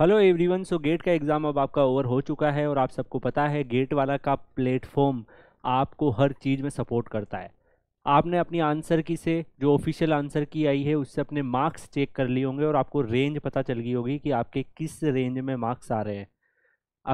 hello everyone so GATE का exam अब आपका ओवर हो चुका है और आप सबको पता है गेट वाला का प्लेटफॉर्म आपको हर चीज़ में सपोर्ट करता है आपने अपनी आंसर की से जो ऑफिशियल आंसर की आई है उससे अपने मार्क्स चेक कर लिए होंगे और आपको रेंज पता चल गई होगी कि आपके किस रेंज में मार्क्स आ रहे हैं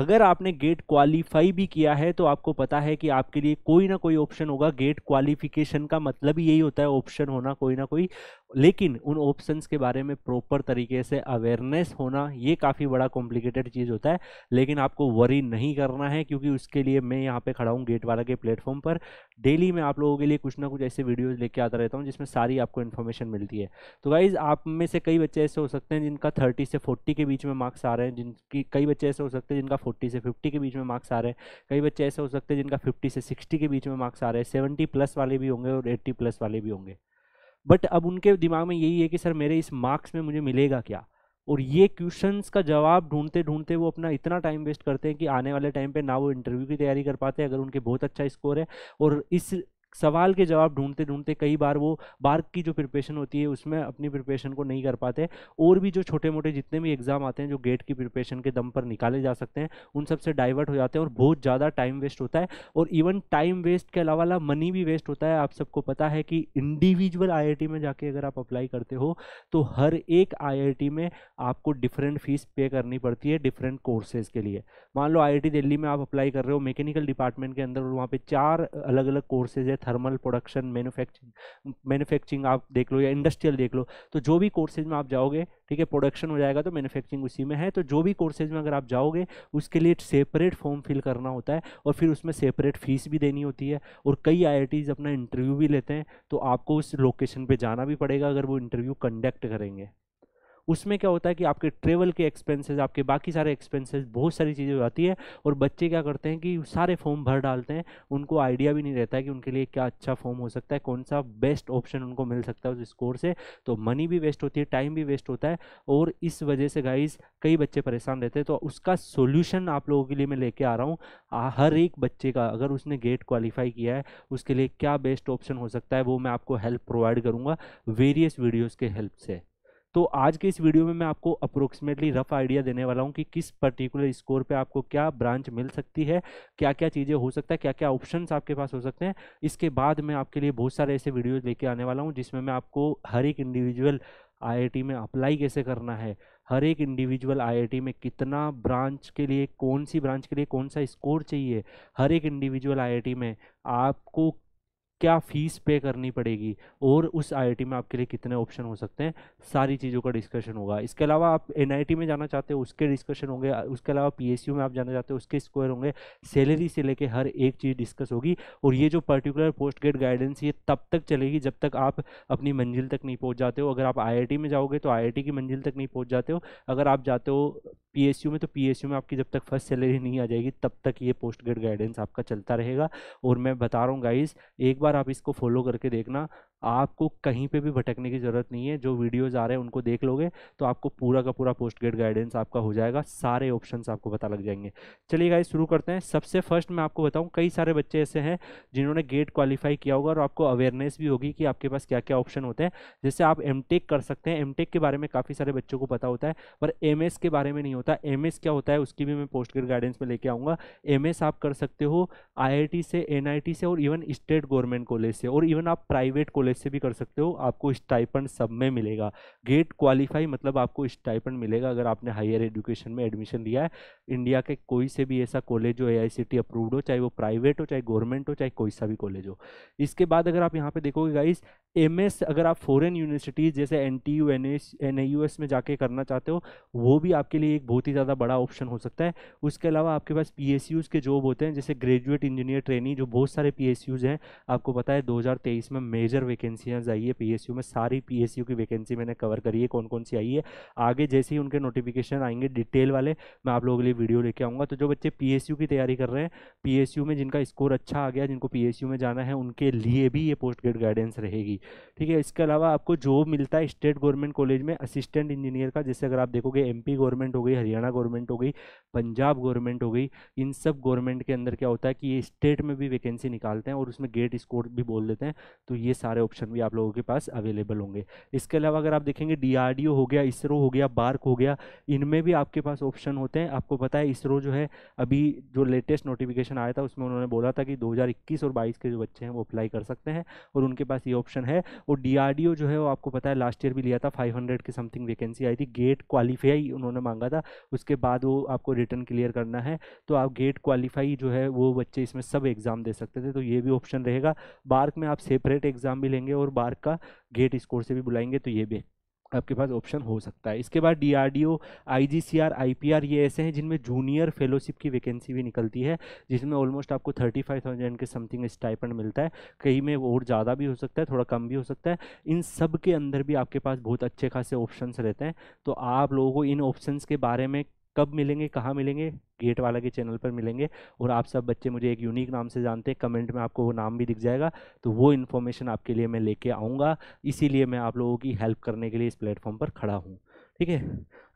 अगर आपने गेट क्वालिफाई भी किया है तो आपको पता है कि आपके लिए कोई ना कोई ऑप्शन होगा गेट क्वालिफिकेशन का मतलब यही होता है ऑप्शन होना कोई ना कोई लेकिन उन ऑप्शंस के बारे में प्रॉपर तरीके से अवेयरनेस होना ये काफ़ी बड़ा कॉम्प्लिकेटेड चीज़ होता है लेकिन आपको वरी नहीं करना है क्योंकि उसके लिए मैं यहाँ पे खड़ा हूँ गेट वाला के प्लेटफॉर्म पर डेली मैं आप लोगों के लिए कुछ ना कुछ ऐसे वीडियोज़ लेके आता रहता हूँ जिसमें सारी आपको इन्फॉर्मेशन मिलती है तो गाइज़ आप में से कई बच्चे ऐसे हो सकते हैं जिनका थर्टी से फोर्टी के बीच में मार्क्स आ रहे हैं जिनकी कई बच्चे ऐसे हो सकते हैं जिनका फोर्टी से फिफ्टी के बीच में मार्क्स आ रहे हैं कई बच्चे ऐसे हो सकते हैं जिनका फिफ्टी से सिक्सटी के बीच में मार्क्स आ रहे हैं सेवेंटी प्लस वाले भी होंगे और एट्टी प्लस वाले भी होंगे बट अब उनके दिमाग में यही है कि सर मेरे इस मार्क्स में मुझे मिलेगा क्या और ये क्वेश्चंस का जवाब ढूंढते ढूंढते वो अपना इतना टाइम वेस्ट करते हैं कि आने वाले टाइम पे ना वो इंटरव्यू की तैयारी कर पाते हैं अगर उनके बहुत अच्छा स्कोर है और इस सवाल के जवाब ढूंढते ढूंढते कई बार वो बार्क की जो प्रिपरेशन होती है उसमें अपनी प्रिपरेशन को नहीं कर पाते और भी जो छोटे मोटे जितने भी एग्ज़ाम आते हैं जो गेट की प्रिपरेशन के दम पर निकाले जा सकते हैं उन सब से डाइवर्ट हो जाते हैं और बहुत ज़्यादा टाइम वेस्ट होता है और इवन टाइम वेस्ट के अलावा मनी भी वेस्ट होता है आप सबको पता है कि इंडिविजुअल आई में जाके अगर आप अप्लाई करते हो तो हर एक आई में आपको डिफरेंट फीस पे करनी पड़ती है डिफरेंट कोर्सेज के लिए मान लो आई दिल्ली में आप अप्लाई कर रहे हो मेकेनिकल डिपार्टमेंट के अंदर और वहाँ पर चार अलग अलग courses thermal production manufacturing manufacturing आप देख लो या इंडस्ट्रियल देख लो तो जो भी कोर्सेज में आप जाओगे ठीक है प्रोडक्शन हो जाएगा तो मैन्युफैक्चरिंग उसी में है तो जो भी कोर्सेज में अगर आप जाओगे उसके लिए सेपरेट फॉर्म फिल करना होता है और फिर उसमें सेपरेट फीस भी देनी होती है और कई आई अपना इंटरव्यू भी लेते हैं तो आपको उस लोकेशन पर जाना भी पड़ेगा अगर वो इंटरव्यू कंडक्ट करेंगे उसमें क्या होता है कि आपके ट्रेवल के एक्सपेंसेस आपके बाकी सारे एक्सपेंसेस बहुत सारी चीज़ें हो जाती है और बच्चे क्या करते हैं कि सारे फॉर्म भर डालते हैं उनको आइडिया भी नहीं रहता है कि उनके लिए क्या अच्छा फॉर्म हो सकता है कौन सा बेस्ट ऑप्शन उनको मिल सकता है उस स्कोर से तो मनी भी वेस्ट होती है टाइम भी वेस्ट होता है और इस वजह से गाइज कई बच्चे परेशान रहते हैं तो उसका सोल्यूशन आप लोगों के लिए मैं लेके आ रहा हूँ हर एक बच्चे का अगर उसने गेट क्वालिफाई किया है उसके लिए क्या बेस्ट ऑप्शन हो सकता है वो मैं आपको हेल्प प्रोवाइड करूँगा वेरियस वीडियोज़ के हेल्प से तो आज के इस वीडियो में मैं आपको अप्रोक्सीमेटली रफ आइडिया देने वाला हूँ कि किस पर्टिकुलर स्कोर पे आपको क्या ब्रांच मिल सकती है क्या क्या चीज़ें हो सकता है क्या क्या ऑप्शन आपके पास हो सकते हैं इसके बाद मैं आपके लिए बहुत सारे ऐसे वीडियोज़ लेके आने वाला हूँ जिसमें मैं आपको हर एक इंडिविजुअल आई में अप्लाई कैसे करना है हर एक इंडिविजुअल आईआईटी में कितना ब्रांच के लिए कौन सी ब्रांच के लिए कौन सा स्कोर चाहिए हर एक इंडिविजुअल आईआईटी में आपको क्या फ़ीस पे करनी पड़ेगी और उस आईआईटी में आपके लिए कितने ऑप्शन हो सकते हैं सारी चीज़ों का डिस्कशन होगा इसके अलावा आप एनआईटी में जाना चाहते हो उसके डिस्कशन होंगे उसके अलावा पीएसयू में आप जाना चाहते हो उसके स्क्वायर होंगे सैलरी से लेके हर एक चीज़ डिस्कस होगी और ये जो पर्टिकुलर पोस्ट ग्रेड गाइडेंस ये तब तक चलेगी जब तक आप अपनी मंजिल तक नहीं पहुँच जाते हो अगर आप आई में जाओगे तो आई की मंजिल तक नहीं पहुँच जाते हो अगर आप जाते हो यू में तो यू में आपकी जब तक फर्स्ट सैलरी नहीं आ जाएगी तब तक ये पोस्ट ग्रेड गाइडेंस आपका चलता रहेगा और मैं बता रहा हूँ गाइज एक बार बार आप इसको फॉलो करके देखना आपको कहीं पे भी भटकने की ज़रूरत नहीं है जो वीडियोज़ आ रहे हैं उनको देख लोगे तो आपको पूरा का पूरा पोस्ट ग्रेड गाइडेंस आपका हो जाएगा सारे ऑप्शन आपको पता लग जाएंगे चलिए गाइस शुरू करते हैं सबसे फर्स्ट मैं आपको बताऊँ कई सारे बच्चे ऐसे हैं जिन्होंने गेट क्वालिफाई किया होगा और आपको अवेयरनेस भी होगी कि आपके पास क्या क्या ऑप्शन होते हैं जैसे आप एम कर सकते हैं एम के बारे में काफ़ी सारे बच्चों को पता होता है पर एम के बारे में नहीं होता एम क्या होता है उसकी भी मैं पोस्ट ग्रेड गाइडेंस में लेके आऊँगा एम आप कर सकते हो आई से एन से और even state government government college से और इवन आप प्राइवेट कॉलेज से भी कर सकते हो आपको स्टाइपन सब में मिलेगा गेट क्वालिफाई मतलब आपको स्टाइपन मिलेगा अगर आपने हायर एजुकेशन में एडमिशन लिया है इंडिया के कोई से भी ऐसा कॉलेज हो ए अप्रूव्ड हो चाहे वो प्राइवेट हो चाहे गवर्नमेंट हो चाहे कोई सा भी कॉलेज हो इसके बाद अगर आप यहाँ पे देखोगे गाइस एम अगर आप फॉरेन यूनिवर्सिटीज़ जैसे एन टी यू में जाके करना चाहते हो वो भी आपके लिए एक बहुत ही ज़्यादा बड़ा ऑप्शन हो सकता है उसके अलावा आपके पास पी के जॉब होते हैं जैसे ग्रेजुएट इंजीनियर ट्रेनिंग जो बहुत सारे पी हैं आपको आपको पता है 2023 में मेजर वैकेंसियाँ आई है पीएसयू में सारी पीएसयू की वैकेंसी मैंने कवर करी है कौन कौन सी आई है आगे जैसे ही उनके नोटिफिकेशन आएंगे डिटेल वाले मैं आप लोगों के लिए वीडियो लेके आऊँगा तो जो बच्चे पी की तैयारी कर रहे हैं पी में जिनका स्कोर अच्छा आ गया जिनको पी में जाना है उनके लिए भी ये पोस्ट ग्रेड गाइडेंस रहेगी ठीक है इसके अलावा आपको जॉब मिलता है स्टेट गवर्नमेंट कॉलेज में असिस्टेंट इंजीनियर का जैसे अगर आप देखोगे एम गवर्नमेंट हो गई हरियाणा गवर्नमेंट हो गई पंजाब गवर्नमेंट हो गई इन सब गवर्नमेंट के अंदर क्या होता है कि ये स्टेट में भी वैकेंसी निकालते हैं और उसमें गेट कोड भी बोल देते हैं तो ये सारे ऑप्शन भी आप लोगों के पास अवेलेबल होंगे इसके अलावा अगर आप देखेंगे डी हो गया इसरो हो गया बार्क हो गया इनमें भी आपके पास ऑप्शन होते हैं आपको पता है इसरो जो है अभी जो लेटेस्ट नोटिफिकेशन आया था उसमें उन्होंने बोला था कि दो और बाईस के जो बच्चे हैं वो अप्लाई कर सकते हैं और उनके पास ये ऑप्शन है और डी जो है वो आपको पता है लास्ट ईयर भी लिया था फाइव की समथिंग वैकेंसी आई थी गेट क्वालिफाई उन्होंने मांगा था उसके बाद वो आपको रिटर्न क्लियर करना है तो आप गेट क्वालिफाई जो है वो बच्चे इसमें सब एग्ज़ाम दे सकते थे तो ये भी ऑप्शन रहेगा बार्क में आप सेपरेट एग्ज़ाम भी लेंगे और बार्क का गेट स्कोर से भी बुलाएंगे तो ये भी आपके पास ऑप्शन हो सकता है इसके बाद D R D O I G C R I P R ये ऐसे हैं जिनमें जूनियर फेलोशिप की वैकेंसी भी निकलती है जिसमें ऑलमोस्ट आपको थर्टी फाइव थाउजेंड के समथिंग स्टाइपेंड मिलता है कहीं में और ज़्यादा भी हो सकता है थोड़ा कम भी हो सकता है इन सब के अंदर भी आपके पास बहुत अच्छे खासे ऑप्शन रहते हैं तो आप लोगों को इन ऑप्शन के बारे में कब मिलेंगे कहाँ मिलेंगे गेट वाला के चैनल पर मिलेंगे और आप सब बच्चे मुझे एक यूनिक नाम से जानते हैं कमेंट में आपको वो नाम भी दिख जाएगा तो वो इन्फॉर्मेशन आपके लिए मैं लेके आऊँगा इसीलिए मैं आप लोगों की हेल्प करने के लिए इस प्लेटफॉर्म पर खड़ा हूँ ठीक है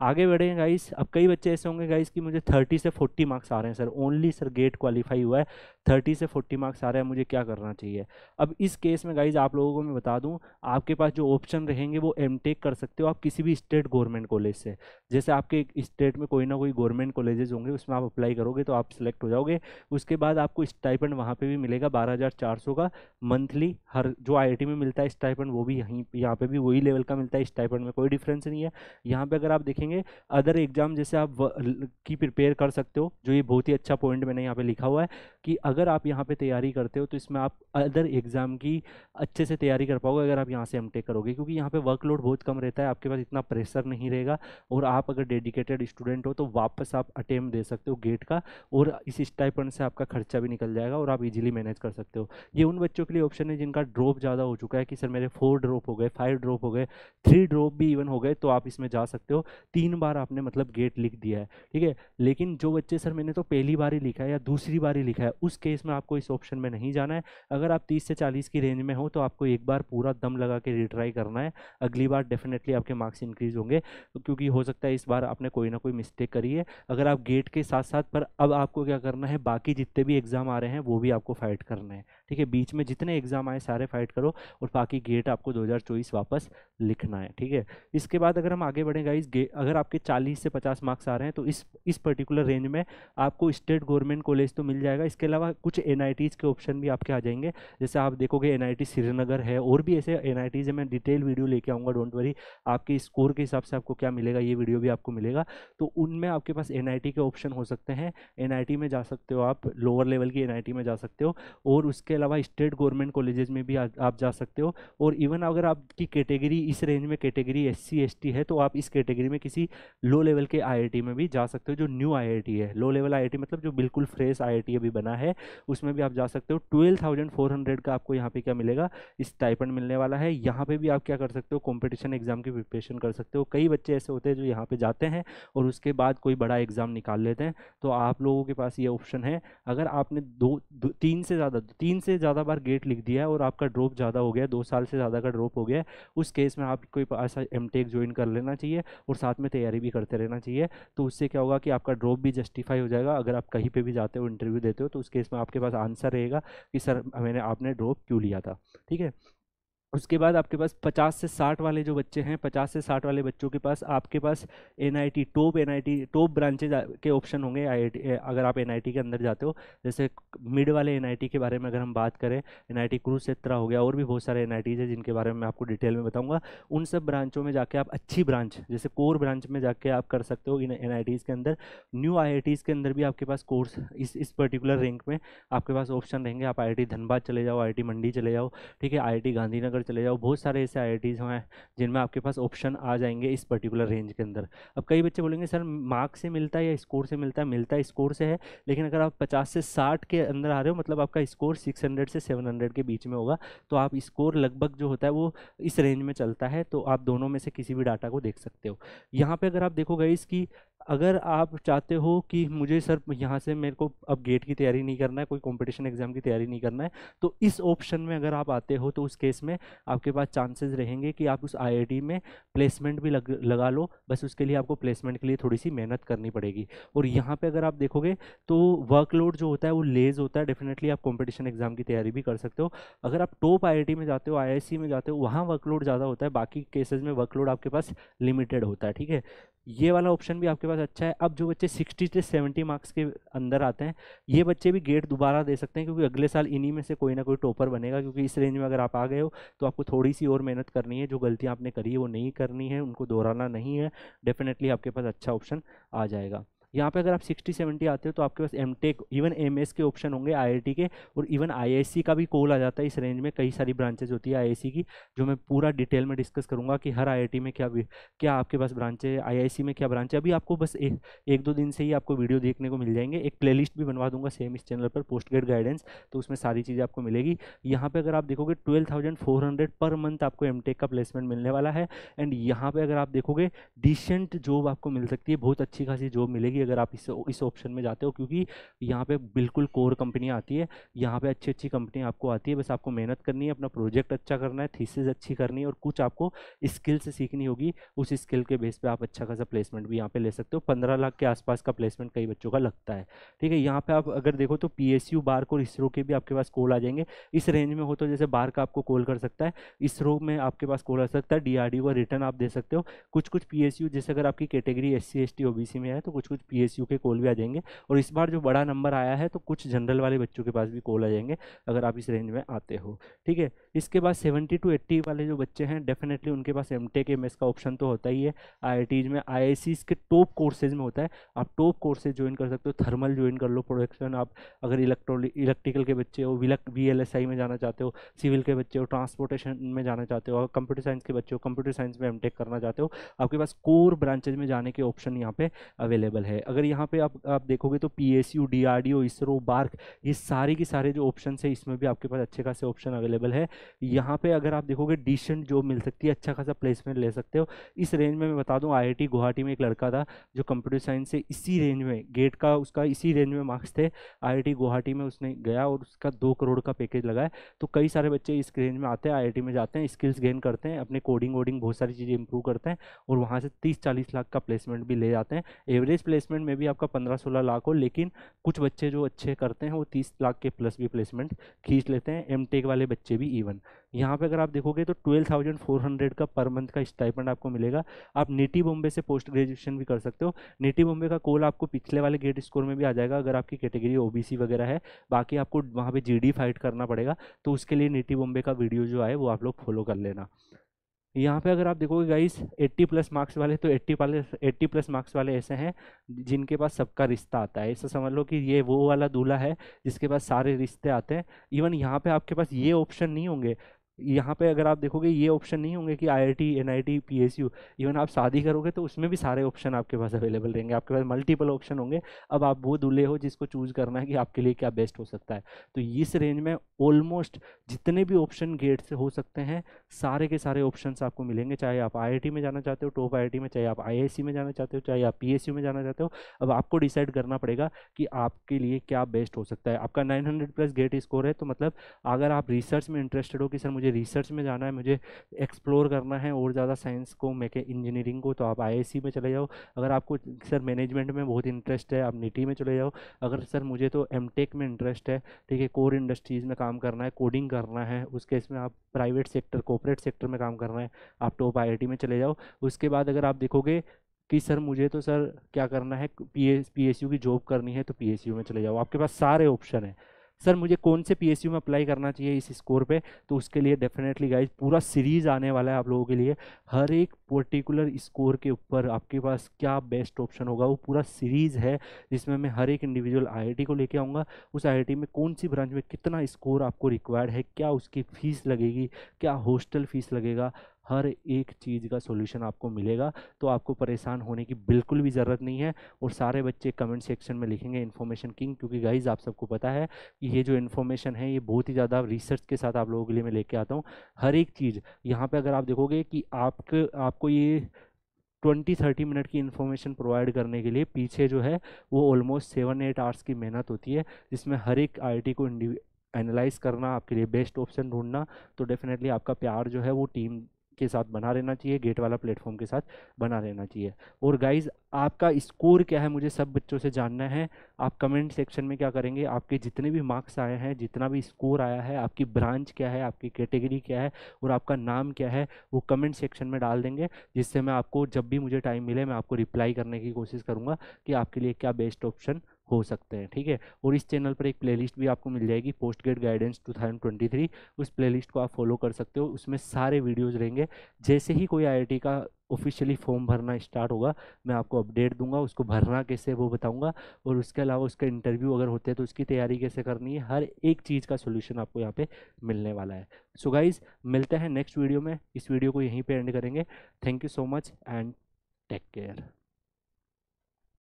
आगे बढ़ें गाइस अब कई बच्चे ऐसे होंगे गाइस कि मुझे थर्टी से फोर्टी मार्क्स आ रहे हैं sir only sir GATE qualify हुआ है थर्टी से फोर्टी मार्क्स आ रहे हैं मुझे क्या करना चाहिए अब इस केस में गाइज आप लोगों को मैं बता दूँ आपके पास जो ऑप्शन रहेंगे वो एम कर सकते हो आप किसी भी स्टेट गवर्नमेंट कॉलेज से जैसे आपके स्टेट में कोई ना कोई गवर्नमेंट कॉलेजेस होंगे उसमें आप अप्लाई करोगे तो आप सेलेक्ट हो जाओगे उसके बाद आपको स्टाइपेंड वहाँ पर भी मिलेगा बारह का मंथली हर जो आई में मिलता है स्टाइपेंड वो भी यहीं यहाँ पर भी वही लेवल का मिलता है स्टाइपेंड में कोई डिफ्रेंस नहीं है यहाँ पर अगर आप देखेंगे करेंगे अदर एग्ज़ाम जैसे आप की प्रिपेयर कर सकते हो जो ये बहुत ही अच्छा पॉइंट मैंने यहाँ पे लिखा हुआ है कि अगर आप यहाँ पे तैयारी करते हो तो इसमें आप अदर एग्ज़ाम की अच्छे से तैयारी कर पाओगे अगर आप यहाँ से एम करोगे क्योंकि यहाँ पर वर्कलोड बहुत कम रहता है आपके पास इतना प्रेशर नहीं रहेगा और आप अगर डेडिकेटेड स्टूडेंट हो तो वापस आप अटैम्प दे सकते हो गेट का और इस स्टाइपन से आपका खर्चा भी निकल जाएगा और आप इजिली मैनेज कर सकते हो ये उन बच्चों के लिए ऑप्शन है जिनका ड्रॉप ज़्यादा हो चुका है कि सर मेरे फोर ड्रॉप हो गए फाइव ड्रॉप हो गए थ्री ड्रॉप भी इवन हो गए तो आप इसमें जा सकते हो तीन बार आपने मतलब गेट लिख दिया है ठीक है लेकिन जो बच्चे सर मैंने तो पहली बार ही लिखा है या दूसरी बार ही लिखा है उस केस में आपको इस ऑप्शन में नहीं जाना है अगर आप तीस से चालीस की रेंज में हो तो आपको एक बार पूरा दम लगा के रिट्राई करना है अगली बार डेफिनेटली आपके मार्क्स इंक्रीज होंगे क्योंकि हो सकता है इस बार आपने कोई ना कोई मिस्टेक करी है अगर आप गेट के साथ साथ पर अब आपको क्या करना है बाकी जितने भी एग्ज़ाम आ रहे हैं वो भी आपको फाइट करना है ठीक है बीच में जितने एग्जाम आए सारे फाइट करो और बाकी गेट आपको 2024 वापस लिखना है ठीक है इसके बाद अगर हम आगे बढ़ेगा गाइज अगर आपके 40 से 50 मार्क्स आ रहे हैं तो इस इस पर्टिकुलर रेंज में आपको स्टेट गवर्नमेंट कॉलेज तो मिल जाएगा इसके अलावा कुछ एन के ऑप्शन भी आपके आ जाएंगे जैसे आप देखोगे एन श्रीनगर है और भी ऐसे एन आई मैं डिटेल वीडियो लेके आऊँगा डोंट वरी आपके स्कोर के हिसाब से आपको क्या मिलेगा ये वीडियो भी आपको मिलेगा तो उनमें आपके पास एन के ऑप्शन हो सकते हैं एन में जा सकते हो आप लोअर लेवल की एन में जा सकते हो और उसके अलावा स्टेट गवर्नमेंट कॉलेजेस में भी आ, आप जा सकते हो और इवन अगर आपकी कैटेगरी इस रेंज में कैटेगरी एस सी है तो आप इस कैटेगरी में किसी लो लेवल के आई में भी जा सकते हो जो न्यू आई है लो लेवल आई मतलब जो बिल्कुल फ्रेश आई अभी बना है उसमें भी आप जा सकते हो ट्वेल्व का आपको यहाँ पे क्या मिलेगा इस टाइपन मिलने वाला है यहाँ पे भी आप क्या कर सकते हो कॉम्पिटिशन एग्जाम की प्रिपरेशन कर सकते हो कई बच्चे ऐसे होते हैं जो यहाँ पे जाते हैं और उसके बाद कोई बड़ा एग्ज़ाम निकाल लेते हैं तो आप लोगों के पास ये ऑप्शन है अगर आपने दो, दो तीन से ज़्यादा तीन से ज़्यादा बार गेट लिख दिया है और आपका ड्रॉप ज़्यादा हो गया दो साल से ज़्यादा का ड्रॉप हो गया है उस केस में आप कोई ऐसा एम टेक ज्वाइन कर लेना चाहिए और साथ में तैयारी भी करते रहना चाहिए तो उससे क्या होगा कि आपका ड्रॉप भी जस्टिफाई हो जाएगा अगर आप कहीं पर भी जाते हो इंटरव्यू देते हो तो उस केस में आपके पास आंसर रहेगा कि सर मैंने आपने ड्रॉप क्यों लिया था ठीक है उसके बाद आपके पास 50 से 60 वाले जो बच्चे हैं 50 से 60 वाले बच्चों के पास आपके पास N I T top N I T top branches के ऑप्शन होंगे आई अगर आप एन के अंदर जाते हो जैसे मिड वाले एन के बारे में अगर हम बात करें एन आई क्षेत्र हो गया और भी बहुत सारे एन हैं जिनके बारे में मैं आपको डिटेल में बताऊँगा उन सब ब्रांचों में जाके आप अच्छी ब्रांच जैसे कोर ब्रांच में जाके आप कर सकते हो इन एन के अंदर न्यू आई के अंदर भी आपके पास कोर्स इस इस पर्टिकुलर रैंक में आपके पास ऑप्शन रहेंगे आप आई धनबाद चले जाओ आई मंडी चले जाओ ठीक है आई गांधीनगर चले जाओ बहुत सारे ऐसे आई हैं जिनमें आपके पास ऑप्शन आ जाएंगे इस पर्टिकुलर रेंज के अंदर अब कई बच्चे बोलेंगे सर मार्क्स से मिलता है या स्कोर से मिलता है मिलता है स्कोर से है लेकिन अगर आप पचास से साठ के अंदर आ रहे हो मतलब आपका स्कोर सिक्स हंड्रेड से सेवन हंड्रेड के बीच में होगा तो आप स्कोर लगभग जो होता है वो इस रेंज में चलता है तो आप दोनों में से किसी भी डाटा को देख सकते हो यहाँ पर अगर आप देखोगे इसकी अगर आप चाहते हो कि मुझे सर यहाँ से मेरे को अब गेट की तैयारी नहीं करना है कोई कंपटीशन एग्ज़ाम की तैयारी नहीं करना है तो इस ऑप्शन में अगर आप आते हो तो उस केस में आपके पास चांसेस रहेंगे कि आप उस आईआईटी में प्लेसमेंट भी लग लगा लो बस उसके लिए आपको प्लेसमेंट के लिए थोड़ी सी मेहनत करनी पड़ेगी और यहाँ पर अगर आप देखोगे तो वर्कलोड जो होता है वो लेज होता है डेफिनेटली आप कॉम्पिटिशन एग्ज़ाम की तैयारी भी कर सकते हो अगर आप टॉप आई में जाते हो आई में जाते हो वहाँ वर्कलोड ज़्यादा होता है बाकी केसेज में वर्कलोड आपके पास लिमिटेड होता है ठीक है ये वाला ऑप्शन भी आपके पास पास अच्छा है अब जो बच्चे सिक्सटी से सेवेंटी मार्क्स के अंदर आते हैं ये बच्चे भी गेट दोबारा दे सकते हैं क्योंकि अगले साल इन्हीं में से कोई ना कोई टॉपर बनेगा क्योंकि इस रेंज में अगर आप आ गए हो तो आपको थोड़ी सी और मेहनत करनी है जो गलतियाँ आपने करी है वो नहीं करनी है उनको दोहराना नहीं है डेफिनेटली आपके पास अच्छा ऑप्शन आ जाएगा यहाँ पे अगर आप 60 70 आते हो तो आपके पास एम टेक इवन एम के ऑप्शन होंगे आई के और इवन आई का भी कॉल आ जाता है इस रेंज में कई सारी ब्रांचेज होती है आई की जो मैं पूरा डिटेल में डिस्कस करूँगा कि हर आई में क्या क्या आपके पास ब्रांच है आई में क्या ब्रांच है अभी आपको बस एक, एक दो दिन से ही आपको वीडियो देखने को मिल जाएंगे एक प्ले भी बनवा दूंगा सेम इस चैनल पर पोस्ट ग्रेड गाइडेंस तो उसमें सारी चीज़ें आपको मिलेगी यहाँ पर अगर आप देखोगे ट्वेल्व पर मंथ आपको एम e का प्लेसमेंट मिलने वाला है एंड यहाँ पर अगर आप देखोगे डिसेंट जॉब आपको मिल सकती है बहुत अच्छी खासी जॉब मिलेगी अगर आप इस इस ऑप्शन में जाते हो क्योंकि यहाँ पे बिल्कुल कोर कंपनी आती है यहाँ पे अच्छी अच्छी कंपनी आपको आती है बस आपको मेहनत करनी है अपना प्रोजेक्ट अच्छा करना है थीसिस अच्छी करनी है और कुछ आपको स्किल से सीखनी होगी उस स्किल के बेस पर आप अच्छा खासा प्लेसमेंट भी यहाँ पर ले सकते हो पंद्रह लाख के आसपास का प्लेसमेंट कई बच्चों का लगता है ठीक है यहाँ पर आप अगर देखो तो पी बार्क और इसरो के भी आपके पास कॉल आ जाएंगे इस रेंज में हो तो जैसे बार का आपको कॉल कर सकता है इसरो में आपके पास कॉल आ सकता है डी का रिटर्न आप दे सकते हो कुछ कुछ पी जैसे अगर आपकी कैटेगरी एस सी में है तो कुछ कुछ पीएसयू के कॉल भी आ जाएंगे और इस बार जो बड़ा नंबर आया है तो कुछ जनरल वाले बच्चों के पास भी कॉल आ जाएंगे अगर आप इस रेंज में आते हो ठीक है इसके बाद सेवेंटी टू एट्टी वाले जो बच्चे हैं डेफिनेटली उनके पास एम टेक एम एस का ऑप्शन तो होता ही है आई में आई के टॉप कोर्सेज में होता है आप टॉप कोर्सेज ज्वाइन कर सकते हो थर्मल ज्वाइन कर लो प्रोडक्शन आप अगर इलेक्ट्रॉनिक इलेक्ट्रिकल के बच्चे हो विलक वी में जाना चाहते हो सिविल के बच्चे हो ट्रांसपोर्टेशन में जाना चाहते हो कंप्यूटर साइंस के बच्चे हो कंप्यूटर साइंस में एम करना चाहते हो आपके पास कोर ब्रांचेज में जाने के ऑप्शन यहाँ पे अवेलेबल है अगर यहाँ पे आप आप देखोगे तो P S U D R D O ISRO BARC ये सारे के सारे जो ऑप्शन है इसमें भी आपके पास अच्छे खासे ऑप्शन अवेलेबल है यहाँ पे अगर आप देखोगे डिसेंट जॉब मिल सकती है अच्छा खासा प्लेसमेंट ले सकते हो इस रेंज में मैं बता दूँ आई गुवाहाटी में एक लड़का था जो कंप्यूटर साइंस से इसी रेंज में गेट का उसका इसी रेंज में मार्क्स थे आई गुवाहाटी में उसने गया और उसका दो करोड़ का पैकेज लगाया तो कई सारे बच्चे इस रेंज में आते हैं आई में जाते हैं स्किल्स गेन करते हैं अपने कोडिंग वोडिंग बहुत सारी चीज़ें इंप्रूव करते हैं और वहाँ से तीस चालीस लाख का प्लेसमेंट भी ले जाते हैं एवरेज प्लेसमेंट प्लेसमेंट में भी आपका पंद्रह सोलह लाख हो लेकिन कुछ बच्चे जो अच्छे करते हैं वो तीस लाख के प्लस भी प्लेसमेंट खींच लेते हैं एम टेक वाले बच्चे भी इवन यहाँ पे अगर आप देखोगे तो ट्वेल्व थाउजेंड फोर हंड्रेड का पर मंथ का स्टाइपेंड आपको मिलेगा आप नेटी बॉम्बे से पोस्ट ग्रेजुएशन भी कर सकते हो नेटी बॉम्बे का कोल आपको पिछले वाले गेट स्कोर में भी आ जाएगा अगर आपकी कैटेगरी ओबीसी वगैरह है बाकी आपको वहाँ पर जी फाइट करना पड़ेगा तो उसके लिए नेटी बॉम्बे का वीडियो जो आए वो आप लोग फॉलो कर लेना यहाँ पे अगर आप देखोगे गाइस 80 प्लस मार्क्स वाले तो 80 वाले 80 प्लस मार्क्स वाले ऐसे हैं जिनके पास सबका रिश्ता आता है ऐसा समझ लो कि ये वो वाला दूल्हा है जिसके पास सारे रिश्ते आते हैं इवन यहाँ पे आपके पास ये ऑप्शन नहीं होंगे यहाँ पे अगर आप देखोगे ये ऑप्शन नहीं होंगे कि आईआईटी एनआईटी पीएसयू इवन आप शादी करोगे तो उसमें भी सारे ऑप्शन आपके पास अवेलेबल रहेंगे आपके पास मल्टीपल ऑप्शन होंगे अब आप वो दूल्हे हो जिसको चूज करना है कि आपके लिए क्या बेस्ट हो सकता है तो इस रेंज में ऑलमोस्ट जितने भी ऑप्शन गेट से हो सकते हैं सारे के सारे ऑप्शन आपको मिलेंगे चाहे आप आई में जाना चाहते हो टॉप आई में चाहे आप आई में जाना चाहते हो चाहे आप पी में जाना चाहते हो अब आपको डिसाइड करना पड़ेगा कि आपके लिए क्या बेस्ट हो सकता है आपका नाइन प्लस गेट स्कोर है तो मतलब अगर आप रिसर्च में इंटरेस्टेड हो कि सर मुझे मुझे रिसर्च में जाना है मुझे एक्सप्लोर करना है और ज़्यादा साइंस को मैके इंजीनियरिंग को तो आप आई में चले जाओ अगर आपको सर मैनेजमेंट में बहुत इंटरेस्ट है आप नीटी में चले जाओ अगर सर मुझे तो एम में इंटरेस्ट है ठीक है कोर इंडस्ट्रीज़ में काम करना है कोडिंग करना है उस केस में आप प्राइवेट सेक्टर कॉपोरेट सेक्टर में काम करना है आप टॉप आई में चले जाओ उसके बाद अगर आप देखोगे कि सर मुझे तो सर क्या करना है P S P S U की जॉब करनी है तो पी एस यू में चले जाओ आपके पास सारे ऑप्शन हैं सर मुझे कौन से पी में अप्लाई करना चाहिए इस स्कोर पे तो उसके लिए डेफिनेटली गाइज पूरा सीरीज़ आने वाला है आप लोगों के लिए हर एक पर्टिकुलर स्कोर के ऊपर आपके पास क्या बेस्ट ऑप्शन होगा वो पूरा सीरीज़ है जिसमें मैं हर एक इंडिविजुअल आई को लेके आऊँगा उस आई में कौन सी ब्रांच में कितना स्कोर आपको रिक्वायर्ड है क्या उसकी फ़ीस लगेगी क्या हॉस्टल फीस लगेगा हर एक चीज़ का सोल्यूशन आपको मिलेगा तो आपको परेशान होने की बिल्कुल भी ज़रूरत नहीं है और सारे बच्चे कमेंट सेक्शन में लिखेंगे इन्फॉर्मेशन किंग क्योंकि गाइज आप सबको पता है कि ये जो इन्फॉर्मेशन है ये बहुत ही ज़्यादा रिसर्च के साथ आप लोगों के लिए मैं लेके आता हूँ हर एक चीज़ यहाँ पर अगर आप देखोगे कि आपके आपको ये ट्वेंटी थर्टी मिनट की इन्फॉर्मेशन प्रोवाइड करने के लिए पीछे जो है वो ऑलमोस्ट सेवन एट आवर्स की मेहनत होती है जिसमें हर एक आईटी को एनालाइज करना आपके लिए बेस्ट ऑप्शन ढूंढना तो डेफिनेटली आपका प्यार जो है वो टीम के साथ बना रहना चाहिए गेट वाला प्लेटफॉर्म के साथ बना रहना चाहिए और गाइज आपका स्कोर क्या है मुझे सब बच्चों से जानना है आप कमेंट सेक्शन में क्या करेंगे आपके जितने भी मार्क्स आए हैं जितना भी स्कोर आया है आपकी ब्रांच क्या है आपकी कैटेगरी क्या है और आपका नाम क्या है वो कमेंट सेक्शन में डाल देंगे जिससे मैं आपको जब भी मुझे टाइम मिले मैं आपको रिप्लाई करने की कोशिश करूँगा कि आपके लिए क्या बेस्ट ऑप्शन हो सकते हैं ठीक है और इस चैनल पर एक प्लेलिस्ट भी आपको मिल जाएगी पोस्ट ग्रेड गाइडेंस 2023 उस प्लेलिस्ट को आप फॉलो कर सकते हो उसमें सारे वीडियोज़ रहेंगे जैसे ही कोई आई का ऑफिशियली फॉर्म भरना स्टार्ट होगा मैं आपको अपडेट दूंगा उसको भरना कैसे वो बताऊंगा और उसके अलावा उसका इंटरव्यू अगर होते हैं तो उसकी तैयारी कैसे करनी है हर एक चीज़ का सोल्यूशन आपको यहाँ पे मिलने वाला है सो so गाइज मिलते हैं नेक्स्ट वीडियो में इस वीडियो को यहीं पे एंड करेंगे thank you so much and take care